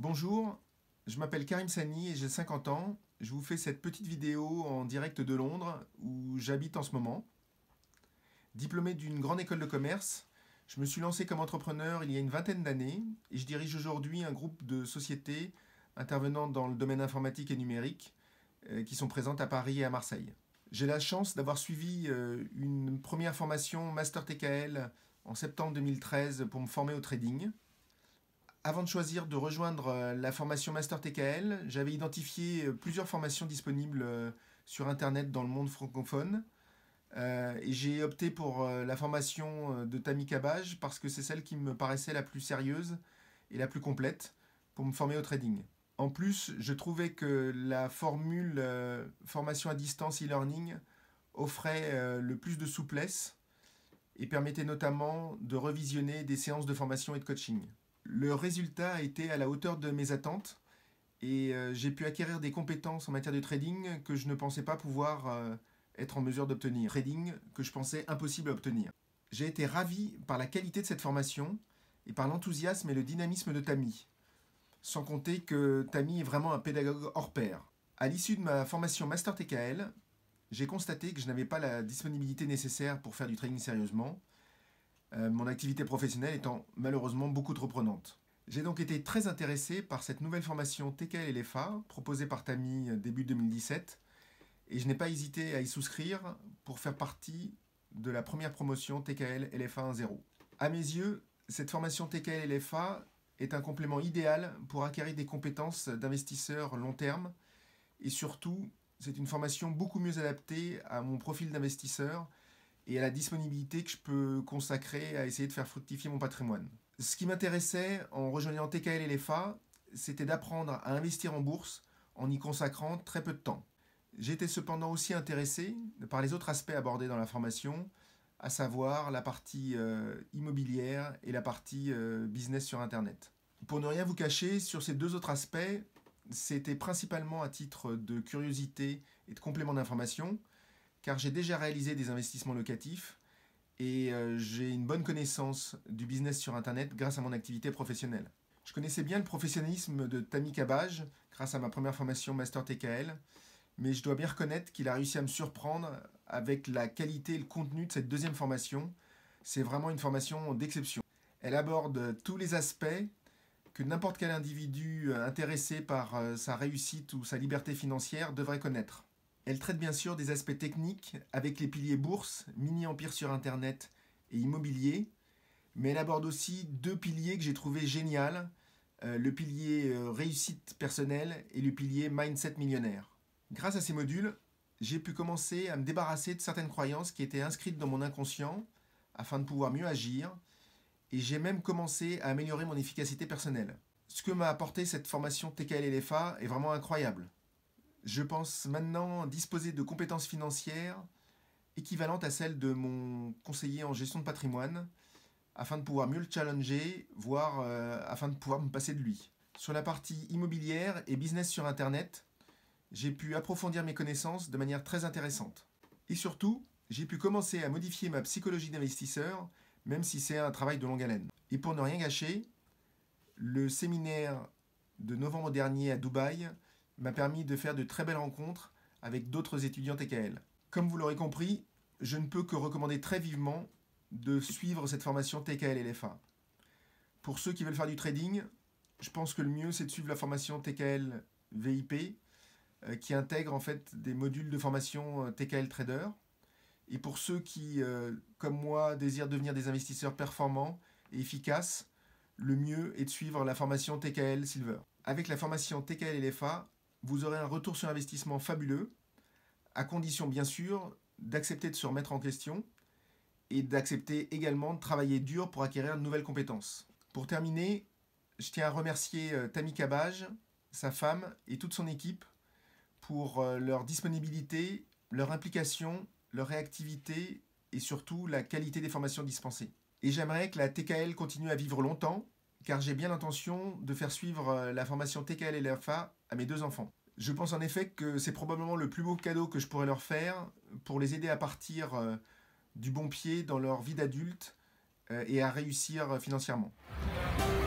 Bonjour, je m'appelle Karim Sani et j'ai 50 ans. Je vous fais cette petite vidéo en direct de Londres où j'habite en ce moment. Diplômé d'une grande école de commerce, je me suis lancé comme entrepreneur il y a une vingtaine d'années et je dirige aujourd'hui un groupe de sociétés intervenant dans le domaine informatique et numérique euh, qui sont présentes à Paris et à Marseille. J'ai la chance d'avoir suivi euh, une première formation Master TKL en septembre 2013 pour me former au trading. Avant de choisir de rejoindre euh, la formation Master TKL, j'avais identifié euh, plusieurs formations disponibles euh, sur Internet dans le monde francophone. et j'ai opté pour la formation de Tammy Cabage parce que c'est celle qui me paraissait la plus sérieuse et la plus complète pour me former au trading. En plus, je trouvais que la formule formation à distance e-learning offrait le plus de souplesse et permettait notamment de revisionner des séances de formation et de coaching. Le résultat a été à la hauteur de mes attentes et euh, j'ai pu acquérir des compétences en matière de trading que je ne pensais pas pouvoir euh, être en mesure d'obtenir. Trading que je pensais impossible à obtenir. J'ai été ravi par la qualité de cette formation et par l'enthousiasme et le dynamisme de Tammy. Sans compter que Tammy est vraiment un pédagogue hors pair. À l'issue de ma formation Master TKL, j'ai constaté que je n'avais pas la disponibilité nécessaire pour faire du trading sérieusement, euh, mon activité professionnelle étant malheureusement beaucoup trop prenante. J'ai donc été très intéressé par cette nouvelle formation TKL LFA proposée par Tammy euh, début 2017 et je n'ai pas hésité à y souscrire pour faire partie de la première promotion TKL LFA 1.0. À mes yeux, cette formation TKL LFA est un complément idéal pour acquérir des compétences d'investisseur long terme et surtout, c'est une formation beaucoup mieux adaptée à mon profil d'investisseur et à la disponibilité que je peux consacrer à essayer de faire fructifier mon patrimoine. Ce qui m'intéressait en rejoignant TKL et l'EFA, c'était d'apprendre à investir en bourse en y consacrant très peu de temps. J'étais cependant aussi intéressé par les autres aspects abordés dans la formation, à savoir la partie euh, immobilière et la partie euh, business sur Internet. Pour ne rien vous cacher, sur ces deux autres aspects, c'était principalement à titre de curiosité et de complément d'information, car j'ai déjà réalisé des investissements locatifs et euh, j'ai une bonne connaissance du business sur Internet grâce à mon activité professionnelle. Je connaissais bien le professionnalisme de Tammy Cabage grâce à ma première formation Master TKL, mais je dois bien reconnaître qu'il a réussi à me surprendre avec la qualité et le contenu de cette deuxième formation. C'est vraiment une formation d'exception. Elle aborde tous les aspects que n'importe quel individu euh, intéressé par euh, sa réussite ou sa liberté financière devrait connaître. Elle traite bien sûr des aspects techniques avec les piliers bourse, mini-empire sur Internet et immobilier, mais elle aborde aussi deux piliers que j'ai trouvé génial, euh, le pilier euh, réussite personnelle et le pilier mindset millionnaire. Grâce à ces modules, j'ai pu commencer à me débarrasser de certaines croyances qui étaient inscrites dans mon inconscient afin de pouvoir mieux agir, et j'ai même commencé à améliorer mon efficacité personnelle. Ce que m'a apporté cette formation TKL LFA est vraiment incroyable. Je pense maintenant disposer de compétences financières équivalentes à celles de mon conseiller en gestion de patrimoine, afin de pouvoir mieux le challenger, voire euh, afin de pouvoir me passer de lui. Sur la partie immobilière et business sur Internet, j'ai pu approfondir mes connaissances de manière très intéressante. Et surtout, j'ai pu commencer à modifier ma psychologie d'investisseur, même si c'est un travail de longue haleine. Et pour ne rien gâcher, le séminaire de novembre dernier à Dubaï m'a permis de faire de très belles rencontres avec d'autres étudiants TKL. Comme vous l'aurez compris, je ne peux que recommander très vivement de suivre cette formation TKL LFA. Pour ceux qui veulent faire du trading, je pense que le mieux c'est de suivre la formation TKL VIP euh, qui intègre en fait des modules de formation euh, TKL Trader. Et pour ceux qui, euh, comme moi, désirent devenir des investisseurs performants et efficaces, le mieux est de suivre la formation TKL Silver. Avec la formation TKL LFA, vous aurez un retour sur investissement fabuleux, à condition bien sûr d'accepter de se remettre en question et d'accepter également de travailler dur pour acquérir de nouvelles compétences. Pour terminer, je tiens à remercier euh, Tammy Cabage, sa femme et toute son équipe pour euh, leur disponibilité, leur implication, leur réactivité et surtout la qualité des formations dispensées. Et j'aimerais que la TKL continue à vivre longtemps, car j'ai bien l'intention de faire suivre euh, la formation TKL et l'AFA à mes deux enfants. Je pense en effet que c'est probablement le plus beau cadeau que je pourrais leur faire pour les aider à partir euh, du bon pied dans leur vie d'adulte euh, et à réussir euh, financièrement.